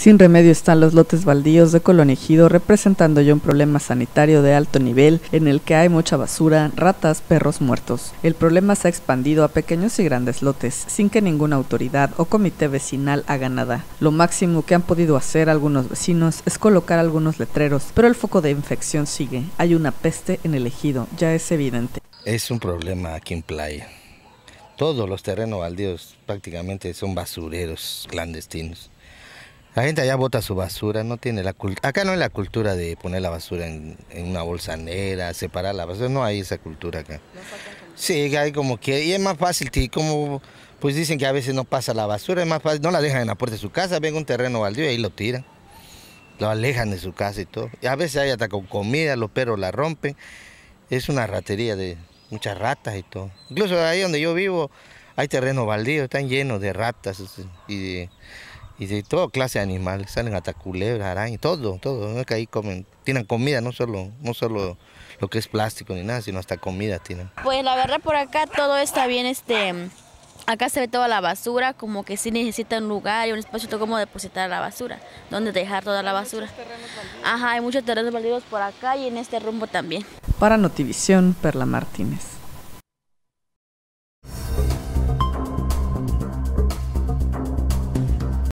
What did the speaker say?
Sin remedio están los lotes baldíos de Colón Ejido, representando ya un problema sanitario de alto nivel en el que hay mucha basura, ratas, perros muertos. El problema se ha expandido a pequeños y grandes lotes, sin que ninguna autoridad o comité vecinal haga nada. Lo máximo que han podido hacer algunos vecinos es colocar algunos letreros, pero el foco de infección sigue. Hay una peste en el ejido, ya es evidente. Es un problema aquí en playa. Todos los terrenos baldíos prácticamente son basureros clandestinos. La gente allá bota su basura, no tiene la cultura. Acá no hay la cultura de poner la basura en, una bolsa negra, separar la basura, no hay esa cultura acá. sí, hay como que, y es más fácil, tí, como pues dicen que a veces no pasa la basura, es más fácil, no la dejan en la puerta de su casa, ven un terreno baldío y ahí lo tiran. Lo alejan de su casa y todo. a veces hay hasta con comida, los perros la rompen. Es una ratería de muchas ratas y todo. Incluso ahí donde yo vivo hay terrenos baldíos, están llenos de ratas y de y de toda clase de animales, salen hasta culebras, araña todo, todo. no Es que ahí comen, tienen comida, no solo, no solo lo que es plástico ni nada, sino hasta comida tienen. Pues la verdad por acá todo está bien, este, acá se ve toda la basura, como que sí necesita un lugar y un espacio como depositar la basura, donde dejar toda la basura. Ajá, hay muchos terrenos baldíos por acá y en este rumbo también. Para Notivisión, Perla Martínez.